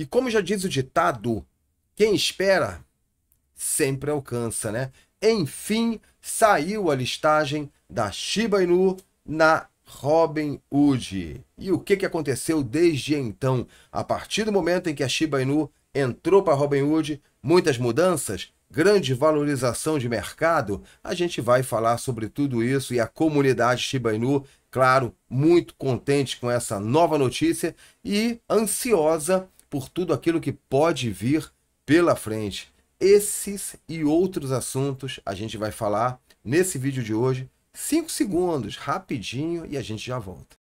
E como já diz o ditado, quem espera sempre alcança, né? Enfim, saiu a listagem da Shiba Inu na Robinhood. E o que, que aconteceu desde então? A partir do momento em que a Shiba Inu entrou para a Robinhood, muitas mudanças, grande valorização de mercado. A gente vai falar sobre tudo isso e a comunidade Shiba Inu, claro, muito contente com essa nova notícia e ansiosa por tudo aquilo que pode vir pela frente. Esses e outros assuntos a gente vai falar nesse vídeo de hoje. 5 segundos, rapidinho, e a gente já volta.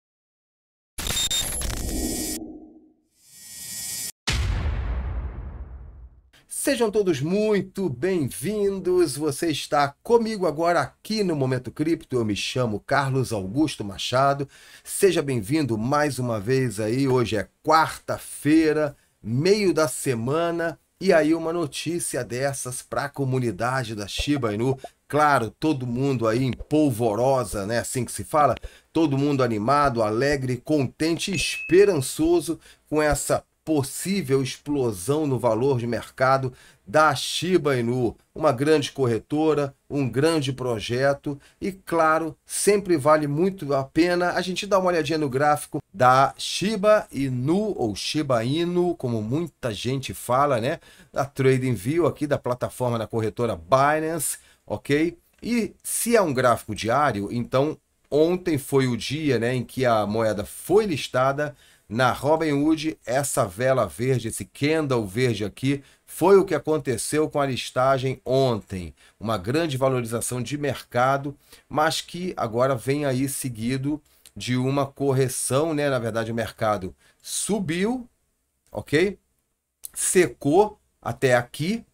Sejam todos muito bem-vindos. Você está comigo agora aqui no Momento Cripto. Eu me chamo Carlos Augusto Machado. Seja bem-vindo mais uma vez aí. Hoje é quarta-feira, meio da semana. E aí uma notícia dessas para a comunidade da Shiba Inu. Claro, todo mundo aí em polvorosa, né? Assim que se fala. Todo mundo animado, alegre, contente, esperançoso com essa possível explosão no valor de mercado da Shiba Inu, uma grande corretora, um grande projeto e claro, sempre vale muito a pena a gente dar uma olhadinha no gráfico da Shiba Inu ou Shiba Inu, como muita gente fala, né? Da TradingView aqui da plataforma da corretora Binance, OK? E se é um gráfico diário, então ontem foi o dia, né, em que a moeda foi listada na Robin Hood, essa vela verde, esse candle verde aqui, foi o que aconteceu com a listagem ontem. Uma grande valorização de mercado, mas que agora vem aí seguido de uma correção, né? Na verdade, o mercado subiu, ok? Secou até aqui,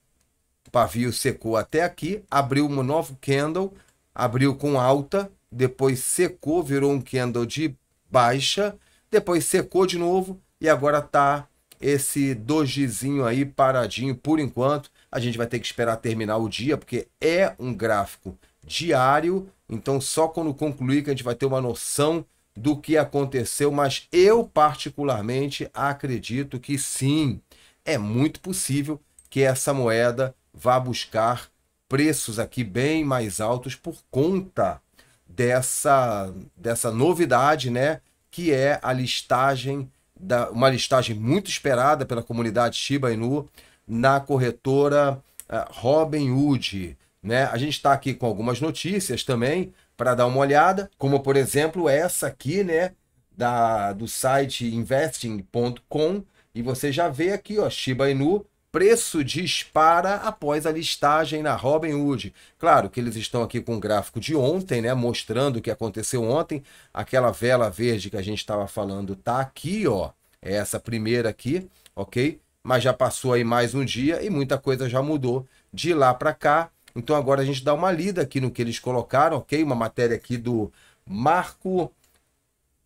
o pavio secou até aqui, abriu um novo candle, abriu com alta, depois secou, virou um candle de baixa depois secou de novo e agora tá esse dojizinho aí paradinho por enquanto. A gente vai ter que esperar terminar o dia, porque é um gráfico diário, então só quando concluir que a gente vai ter uma noção do que aconteceu, mas eu particularmente acredito que sim, é muito possível que essa moeda vá buscar preços aqui bem mais altos por conta dessa dessa novidade, né? que é a listagem, da, uma listagem muito esperada pela comunidade Shiba Inu na corretora eh, Robinhood. Né? A gente está aqui com algumas notícias também para dar uma olhada, como por exemplo essa aqui, né, da, do site investing.com, e você já vê aqui, ó, Shiba Inu preço dispara após a listagem na Robinhood. Claro que eles estão aqui com o um gráfico de ontem, né, mostrando o que aconteceu ontem. Aquela vela verde que a gente estava falando tá aqui, ó. É essa primeira aqui, OK? Mas já passou aí mais um dia e muita coisa já mudou de lá para cá. Então agora a gente dá uma lida aqui no que eles colocaram, OK? Uma matéria aqui do Marco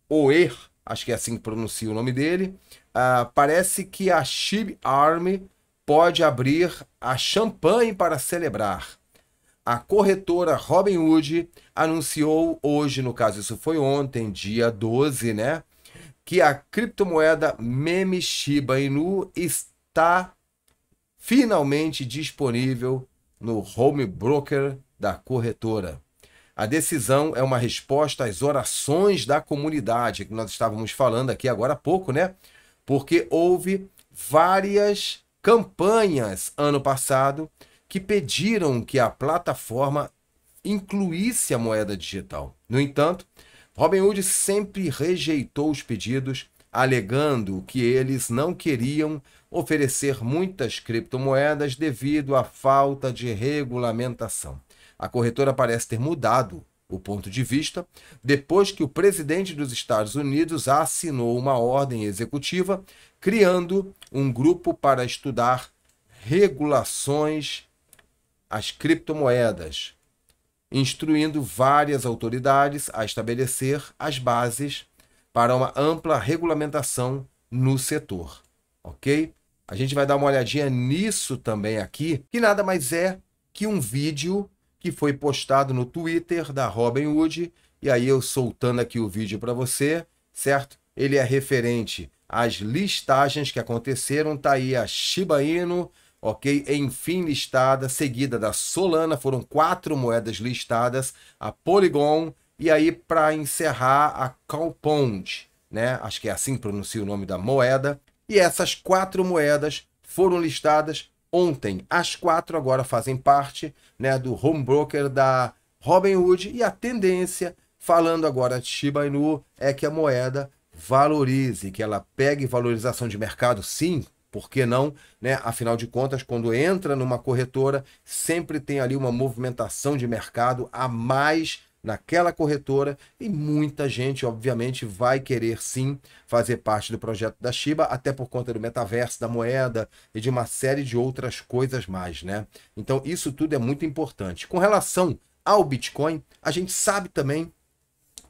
Oer, acho que é assim que pronuncia o nome dele. Uh, parece que a Chib Army pode abrir a champanhe para celebrar. A corretora Robinhood anunciou hoje, no caso isso foi ontem, dia 12, né? Que a criptomoeda meme Shiba Inu está finalmente disponível no home broker da corretora. A decisão é uma resposta às orações da comunidade, que nós estávamos falando aqui agora há pouco, né? Porque houve várias campanhas ano passado que pediram que a plataforma incluísse a moeda digital. No entanto, Robinhood sempre rejeitou os pedidos, alegando que eles não queriam oferecer muitas criptomoedas devido à falta de regulamentação. A corretora parece ter mudado o ponto de vista, depois que o presidente dos Estados Unidos assinou uma ordem executiva criando um grupo para estudar regulações às criptomoedas, instruindo várias autoridades a estabelecer as bases para uma ampla regulamentação no setor, ok? A gente vai dar uma olhadinha nisso também aqui, que nada mais é que um vídeo que foi postado no Twitter da Robin Hood E aí eu soltando aqui o vídeo para você, certo? Ele é referente às listagens que aconteceram, tá aí a Shiba Inu, ok? Enfim listada, seguida da Solana, foram quatro moedas listadas, a Polygon e aí para encerrar a Compound, né? Acho que é assim que pronuncia o nome da moeda. E essas quatro moedas foram listadas ontem. As quatro agora fazem parte né, do home broker da Robinhood e a tendência, falando agora de Shiba Inu, é que a moeda valorize, que ela pegue valorização de mercado, sim, por que não? Né? Afinal de contas, quando entra numa corretora, sempre tem ali uma movimentação de mercado a mais naquela corretora e muita gente, obviamente, vai querer sim fazer parte do projeto da Shiba, até por conta do metaverso, da moeda e de uma série de outras coisas mais, né? Então, isso tudo é muito importante. Com relação ao Bitcoin, a gente sabe também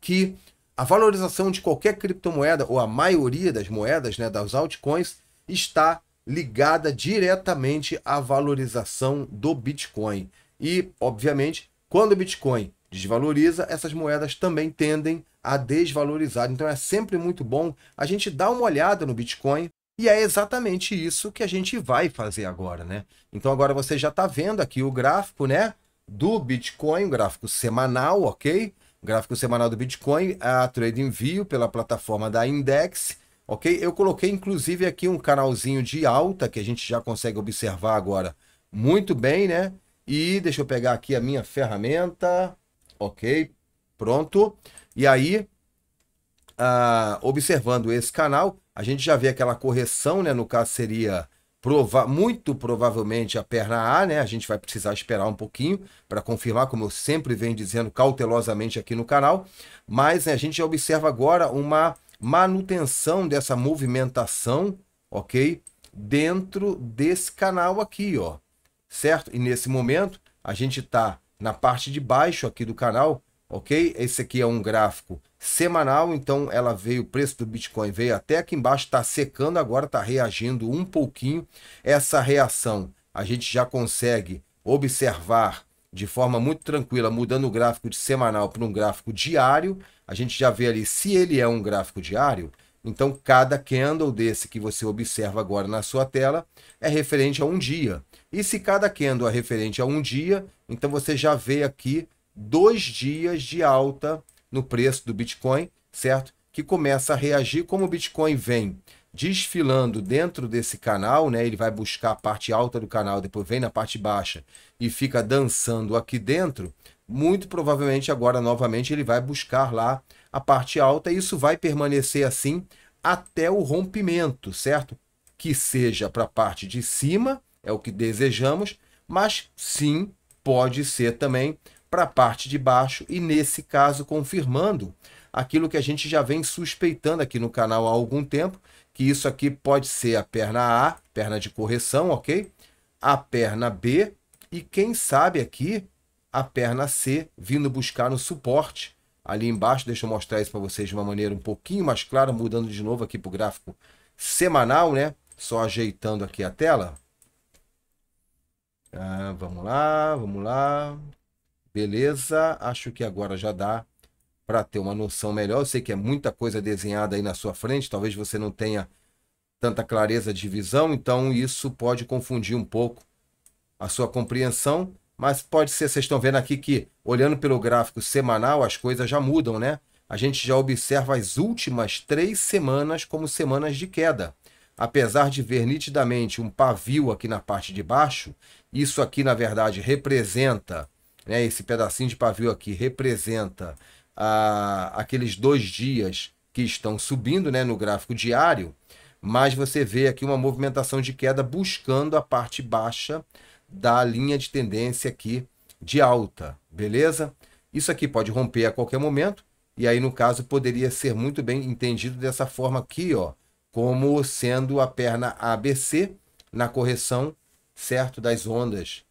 que a valorização de qualquer criptomoeda ou a maioria das moedas, né, das altcoins, está ligada diretamente à valorização do Bitcoin. E, obviamente, quando o Bitcoin desvaloriza, essas moedas também tendem a desvalorizar. Então é sempre muito bom a gente dar uma olhada no Bitcoin e é exatamente isso que a gente vai fazer agora, né? Então agora você já está vendo aqui o gráfico, né? Do Bitcoin, gráfico semanal, ok? Gráfico semanal do Bitcoin, a trade envio pela plataforma da Index, ok? Eu coloquei inclusive aqui um canalzinho de alta que a gente já consegue observar agora muito bem, né? E deixa eu pegar aqui a minha ferramenta ok? Pronto. E aí, ah, observando esse canal, a gente já vê aquela correção, né? No caso seria prova muito provavelmente a perna A, né? A gente vai precisar esperar um pouquinho para confirmar, como eu sempre venho dizendo cautelosamente aqui no canal. Mas né, a gente já observa agora uma manutenção dessa movimentação, ok? Dentro desse canal aqui, ó, certo? E nesse momento a gente está na parte de baixo aqui do canal, ok? Esse aqui é um gráfico semanal, então ela veio, o preço do Bitcoin veio até aqui embaixo, está secando agora, está reagindo um pouquinho. Essa reação a gente já consegue observar de forma muito tranquila, mudando o gráfico de semanal para um gráfico diário. A gente já vê ali se ele é um gráfico diário. Então, cada candle desse que você observa agora na sua tela é referente a um dia. E se cada candle é referente a um dia, então você já vê aqui dois dias de alta no preço do Bitcoin, certo? Que começa a reagir como o Bitcoin vem desfilando dentro desse canal, né? Ele vai buscar a parte alta do canal, depois vem na parte baixa e fica dançando aqui dentro. Muito provavelmente agora novamente ele vai buscar lá a parte alta e isso vai permanecer assim até o rompimento, certo? Que seja para a parte de cima é o que desejamos, mas sim pode ser também para a parte de baixo e nesse caso confirmando aquilo que a gente já vem suspeitando aqui no canal há algum tempo, que isso aqui pode ser a perna A, perna de correção, ok? A perna B e quem sabe aqui a perna C vindo buscar no suporte ali embaixo. Deixa eu mostrar isso para vocês de uma maneira um pouquinho mais clara, mudando de novo aqui para o gráfico semanal, né? Só ajeitando aqui a tela. Ah, vamos lá, vamos lá. Beleza, acho que agora já dá para ter uma noção melhor. Eu sei que é muita coisa desenhada aí na sua frente, talvez você não tenha tanta clareza de visão, então isso pode confundir um pouco a sua compreensão, mas pode ser, vocês estão vendo aqui que olhando pelo gráfico semanal, as coisas já mudam, né? A gente já observa as últimas três semanas como semanas de queda apesar de ver nitidamente um pavio aqui na parte de baixo, isso aqui na verdade representa, né, esse pedacinho de pavio aqui representa ah, aqueles dois dias que estão subindo né, no gráfico diário, mas você vê aqui uma movimentação de queda buscando a parte baixa da linha de tendência aqui de alta, beleza? Isso aqui pode romper a qualquer momento, e aí no caso poderia ser muito bem entendido dessa forma aqui, ó, como sendo a perna ABC na correção, certo, das ondas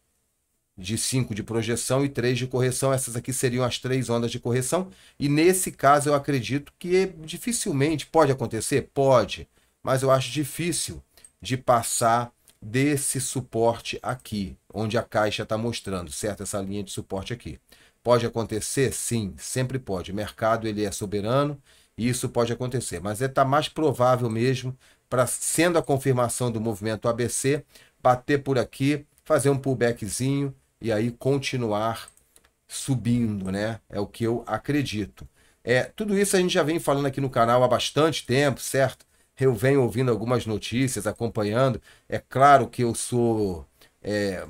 de 5 de projeção e 3 de correção. Essas aqui seriam as três ondas de correção. E nesse caso eu acredito que dificilmente pode acontecer, pode, mas eu acho difícil de passar desse suporte aqui, onde a caixa está mostrando, certo? Essa linha de suporte aqui. Pode acontecer? Sim, sempre pode. O mercado ele é soberano e isso pode acontecer, mas está é mais provável mesmo para sendo a confirmação do movimento ABC, bater por aqui, fazer um pullbackzinho e aí continuar subindo, né? É o que eu acredito. É, tudo isso a gente já vem falando aqui no canal há bastante tempo, certo? Eu venho ouvindo algumas notícias, acompanhando. É claro que eu sou é,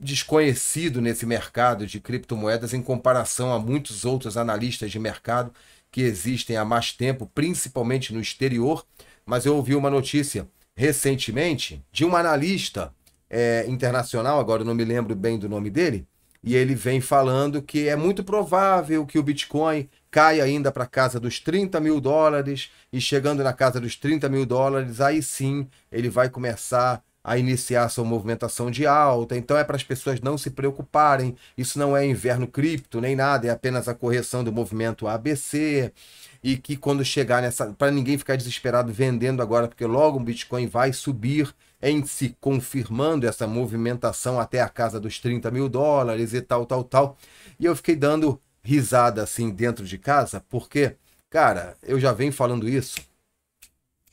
desconhecido nesse mercado de criptomoedas em comparação a muitos outros analistas de mercado que existem há mais tempo, principalmente no exterior, mas eu ouvi uma notícia recentemente de um analista é, internacional, agora não me lembro bem do nome dele, e ele vem falando que é muito provável que o Bitcoin caia ainda para casa dos 30 mil dólares, e chegando na casa dos 30 mil dólares, aí sim ele vai começar a iniciar sua movimentação de alta, então é para as pessoas não se preocuparem. Isso não é inverno cripto nem nada, é apenas a correção do movimento ABC. E que quando chegar nessa. para ninguém ficar desesperado vendendo agora, porque logo o Bitcoin vai subir em se confirmando essa movimentação até a casa dos 30 mil dólares e tal, tal, tal. E eu fiquei dando risada assim dentro de casa, porque, cara, eu já venho falando isso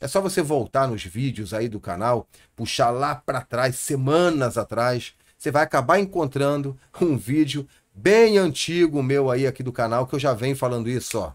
é só você voltar nos vídeos aí do canal, puxar lá para trás, semanas atrás, você vai acabar encontrando um vídeo bem antigo meu aí aqui do canal que eu já venho falando isso, ó.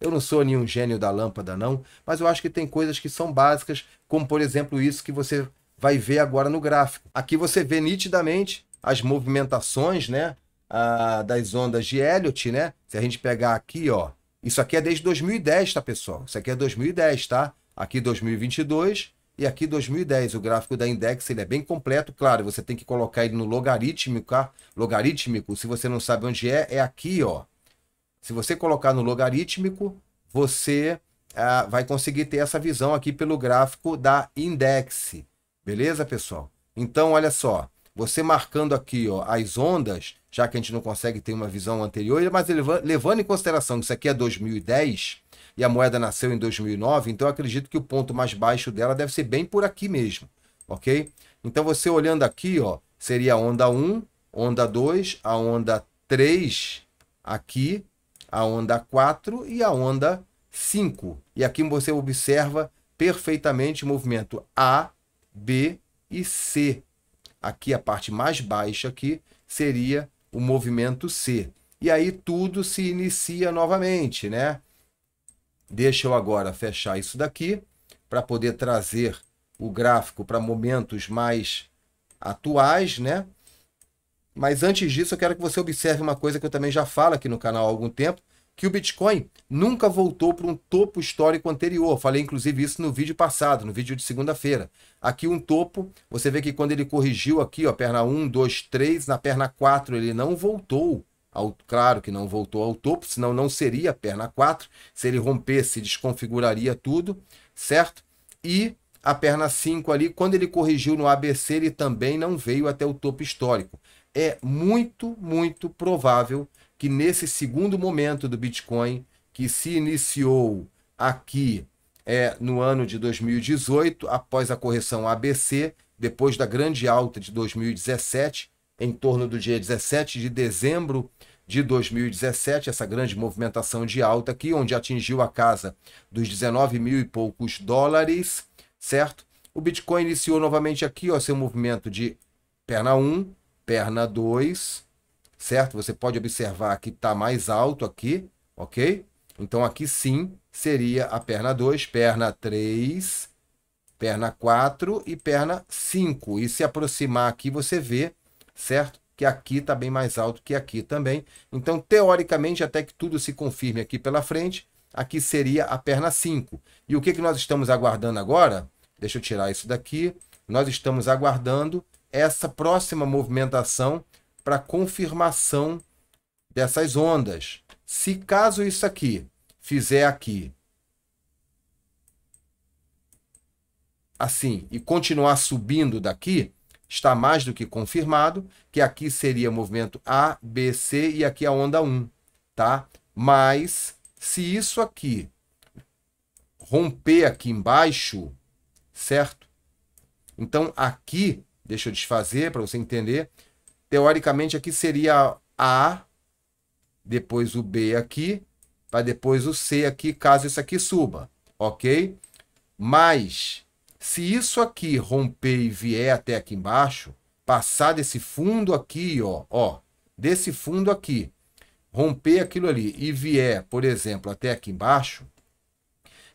Eu não sou nenhum gênio da lâmpada não, mas eu acho que tem coisas que são básicas, como por exemplo isso que você vai ver agora no gráfico. Aqui você vê nitidamente as movimentações, né, a, das ondas de Elliot, né? Se a gente pegar aqui, ó, isso aqui é desde 2010, tá, pessoal? Isso aqui é 2010, tá? Aqui 2022 e aqui 2010. O gráfico da Index ele é bem completo. Claro, você tem que colocar ele no logarítmico. Tá? Logarítmico, se você não sabe onde é, é aqui, ó. Se você colocar no logarítmico, você ah, vai conseguir ter essa visão aqui pelo gráfico da Index. Beleza, pessoal? Então, olha só. Você marcando aqui ó, as ondas, já que a gente não consegue ter uma visão anterior, mas levando em consideração que isso aqui é 2010, e a moeda nasceu em 2009, então acredito que o ponto mais baixo dela deve ser bem por aqui mesmo, ok? Então você olhando aqui, ó, seria a onda 1, onda 2, a onda 3 aqui, a onda 4 e a onda 5. E aqui você observa perfeitamente o movimento A, B e C. Aqui a parte mais baixa aqui seria o movimento C. E aí tudo se inicia novamente, né? Deixa eu agora fechar isso daqui para poder trazer o gráfico para momentos mais atuais, né? Mas antes disso, eu quero que você observe uma coisa que eu também já falo aqui no canal há algum tempo, que o Bitcoin nunca voltou para um topo histórico anterior. Falei inclusive isso no vídeo passado, no vídeo de segunda-feira. Aqui um topo, você vê que quando ele corrigiu aqui, ó, perna 1, 2, 3, na perna 4 ele não voltou. Ao, claro que não voltou ao topo, senão não seria perna 4. Se ele rompesse, desconfiguraria tudo, certo? E a perna 5 ali, quando ele corrigiu no ABC, ele também não veio até o topo histórico. É muito, muito provável que nesse segundo momento do Bitcoin, que se iniciou aqui é, no ano de 2018, após a correção ABC, depois da grande alta de 2017, em torno do dia 17 de dezembro de 2017, essa grande movimentação de alta aqui, onde atingiu a casa dos 19 mil e poucos dólares, certo? O Bitcoin iniciou novamente aqui, ó, seu movimento de perna 1, perna 2, certo? Você pode observar que está mais alto aqui, ok? Então aqui sim seria a perna 2, perna 3, perna 4 e perna 5. E se aproximar aqui, você vê certo? Que aqui está bem mais alto que aqui também. Então, teoricamente, até que tudo se confirme aqui pela frente, aqui seria a perna 5. E o que, que nós estamos aguardando agora? Deixa eu tirar isso daqui. Nós estamos aguardando essa próxima movimentação para confirmação dessas ondas. Se caso isso aqui fizer aqui assim e continuar subindo daqui, está mais do que confirmado que aqui seria movimento A, B, C e aqui a onda 1, tá? Mas se isso aqui romper aqui embaixo, certo? Então aqui, deixa eu desfazer para você entender, teoricamente aqui seria A, depois o B aqui, para depois o C aqui, caso isso aqui suba, ok? Mas se isso aqui romper e vier até aqui embaixo, passar desse fundo aqui, ó, ó, desse fundo aqui, romper aquilo ali e vier, por exemplo, até aqui embaixo,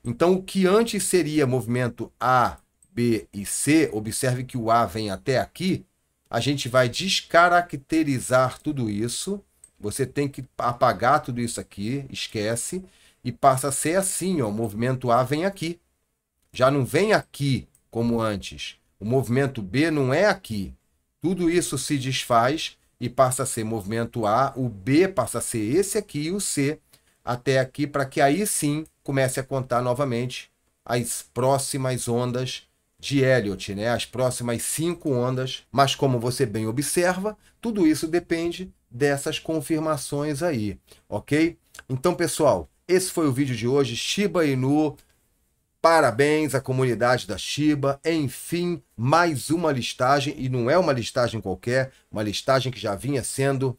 então o que antes seria movimento A, B e C, observe que o A vem até aqui, a gente vai descaracterizar tudo isso. Você tem que apagar tudo isso aqui, esquece, e passa a ser assim, ó, o movimento A vem aqui já não vem aqui como antes. O movimento B não é aqui. Tudo isso se desfaz e passa a ser movimento A, o B passa a ser esse aqui e o C até aqui, para que aí sim comece a contar novamente as próximas ondas de Elliot, né? as próximas cinco ondas. Mas como você bem observa, tudo isso depende dessas confirmações aí, ok? Então, pessoal, esse foi o vídeo de hoje. Shiba Inu Parabéns à comunidade da Shiba. Enfim, mais uma listagem, e não é uma listagem qualquer, uma listagem que já vinha sendo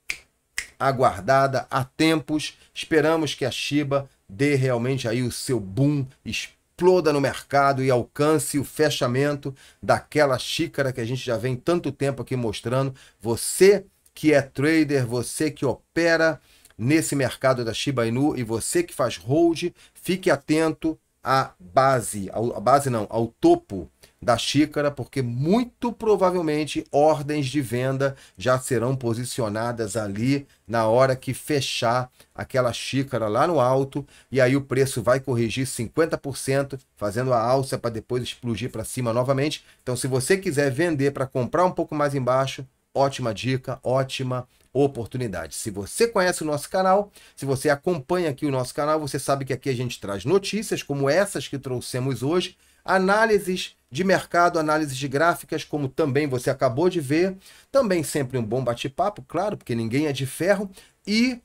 aguardada há tempos. Esperamos que a Shiba dê realmente aí o seu boom, exploda no mercado e alcance o fechamento daquela xícara que a gente já vem tanto tempo aqui mostrando. Você que é trader, você que opera nesse mercado da Shiba Inu e você que faz hold, fique atento a base, a base não, ao topo da xícara, porque muito provavelmente ordens de venda já serão posicionadas ali na hora que fechar aquela xícara lá no alto, e aí o preço vai corrigir 50%, fazendo a alça para depois explodir para cima novamente. Então, se você quiser vender para comprar um pouco mais embaixo, ótima dica, ótima oportunidade. Se você conhece o nosso canal, se você acompanha aqui o nosso canal, você sabe que aqui a gente traz notícias como essas que trouxemos hoje, análises de mercado, análises de gráficas, como também você acabou de ver, também sempre um bom bate-papo, claro, porque ninguém é de ferro e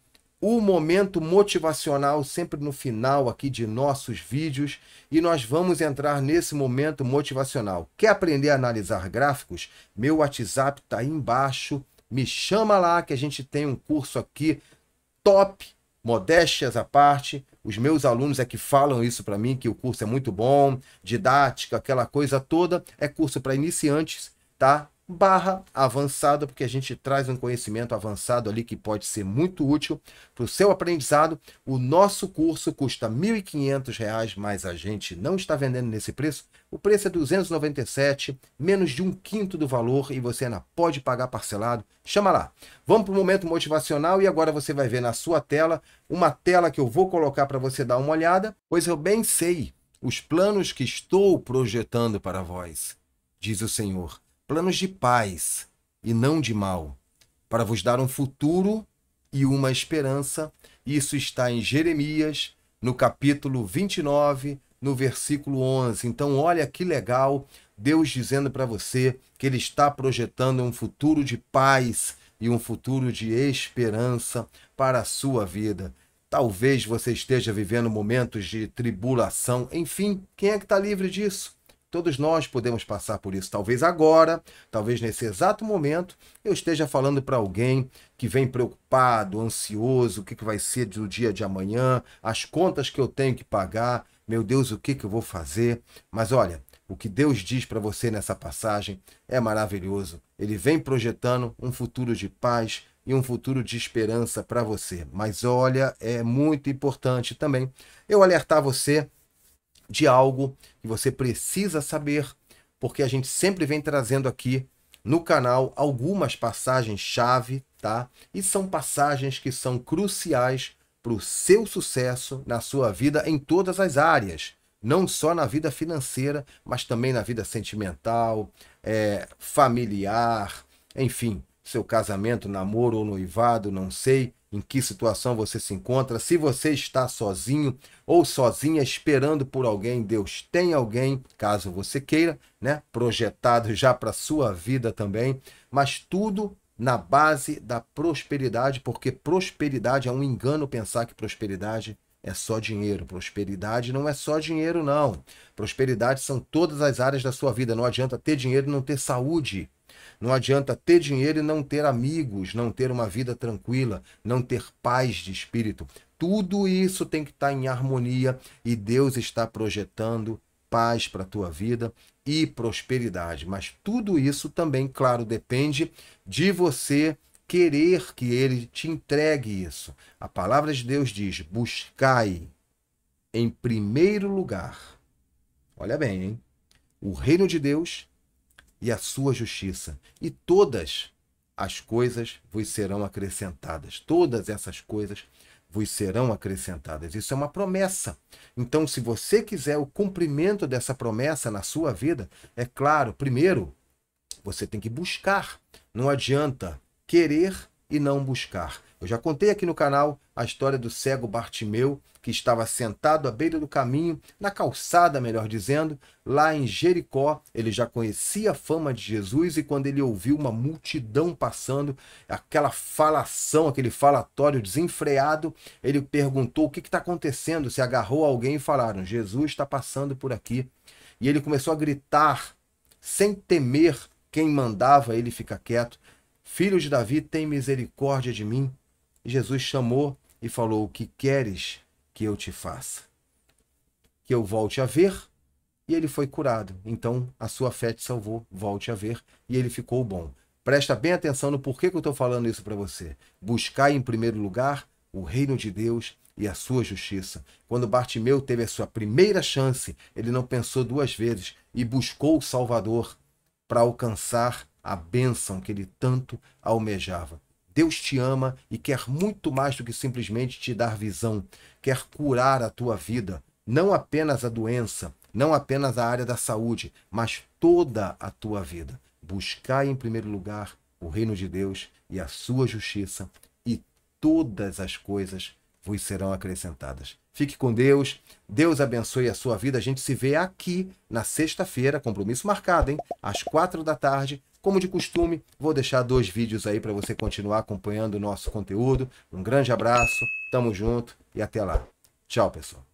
o momento motivacional sempre no final aqui de nossos vídeos e nós vamos entrar nesse momento motivacional. Quer aprender a analisar gráficos? Meu WhatsApp está aí embaixo. Me chama lá que a gente tem um curso aqui top, modéstias à parte. Os meus alunos é que falam isso para mim, que o curso é muito bom, didática, aquela coisa toda. É curso para iniciantes, tá? barra avançada, porque a gente traz um conhecimento avançado ali que pode ser muito útil para o seu aprendizado. O nosso curso custa R$ 1.500, mas a gente não está vendendo nesse preço. O preço é 297, menos de um quinto do valor e você ainda pode pagar parcelado. Chama lá. Vamos para o momento motivacional e agora você vai ver na sua tela uma tela que eu vou colocar para você dar uma olhada, pois eu bem sei os planos que estou projetando para vós, diz o Senhor planos de paz e não de mal, para vos dar um futuro e uma esperança. Isso está em Jeremias, no capítulo 29, no versículo 11. Então, olha que legal Deus dizendo para você que Ele está projetando um futuro de paz e um futuro de esperança para a sua vida. Talvez você esteja vivendo momentos de tribulação, enfim, quem é que está livre disso? Todos nós podemos passar por isso. Talvez agora, talvez nesse exato momento, eu esteja falando para alguém que vem preocupado, ansioso, o que, que vai ser do dia de amanhã, as contas que eu tenho que pagar, meu Deus, o que, que eu vou fazer. Mas olha, o que Deus diz para você nessa passagem é maravilhoso. Ele vem projetando um futuro de paz e um futuro de esperança para você. Mas olha, é muito importante também eu alertar você de algo que você precisa saber, porque a gente sempre vem trazendo aqui no canal algumas passagens chave, tá? E são passagens que são cruciais para o seu sucesso na sua vida em todas as áreas, não só na vida financeira, mas também na vida sentimental, é, familiar, enfim, seu casamento, namoro ou noivado, não sei, em que situação você se encontra, se você está sozinho ou sozinha esperando por alguém, Deus tem alguém, caso você queira, né, projetado já para sua vida também, mas tudo na base da prosperidade, porque prosperidade é um engano pensar que prosperidade é só dinheiro. Prosperidade não é só dinheiro, não. Prosperidade são todas as áreas da sua vida. Não adianta ter dinheiro e não ter saúde. Não adianta ter dinheiro e não ter amigos, não ter uma vida tranquila, não ter paz de espírito. Tudo isso tem que estar tá em harmonia e Deus está projetando paz para a tua vida e prosperidade. Mas tudo isso também, claro, depende de você querer que ele te entregue isso. A palavra de Deus diz: buscai em primeiro lugar. Olha bem, hein? O reino de Deus e a sua justiça, e todas as coisas vos serão acrescentadas. Todas essas coisas vos serão acrescentadas. Isso é uma promessa. Então, se você quiser o cumprimento dessa promessa na sua vida, é claro, primeiro, você tem que buscar. Não adianta querer e não buscar. Eu já contei aqui no canal a história do cego Bartimeu, que estava sentado à beira do caminho, na calçada, melhor dizendo, lá em Jericó. Ele já conhecia a fama de Jesus e quando ele ouviu uma multidão passando, aquela falação, aquele falatório desenfreado, ele perguntou o que está acontecendo. Se agarrou a alguém e falaram: Jesus está passando por aqui. E ele começou a gritar, sem temer quem mandava ele ficar quieto. Filho de Davi, tem misericórdia de mim. Jesus chamou e falou: O que queres que eu te faça? Que eu volte a ver. E ele foi curado. Então a sua fé te salvou. Volte a ver. E ele ficou bom. Presta bem atenção no porquê que eu estou falando isso para você. Buscar em primeiro lugar o reino de Deus e a sua justiça. Quando Bartimeu teve a sua primeira chance, ele não pensou duas vezes e buscou o Salvador para alcançar a bênção que ele tanto almejava. Deus te ama e quer muito mais do que simplesmente te dar visão. Quer curar a tua vida, não apenas a doença, não apenas a área da saúde, mas toda a tua vida. Buscai em primeiro lugar o reino de Deus e a sua justiça, e todas as coisas vos serão acrescentadas. Fique com Deus, Deus abençoe a sua vida. A gente se vê aqui na sexta-feira, compromisso marcado, hein? Às quatro da tarde, como de costume, vou deixar dois vídeos aí para você continuar acompanhando o nosso conteúdo. Um grande abraço, tamo junto e até lá. Tchau, pessoal.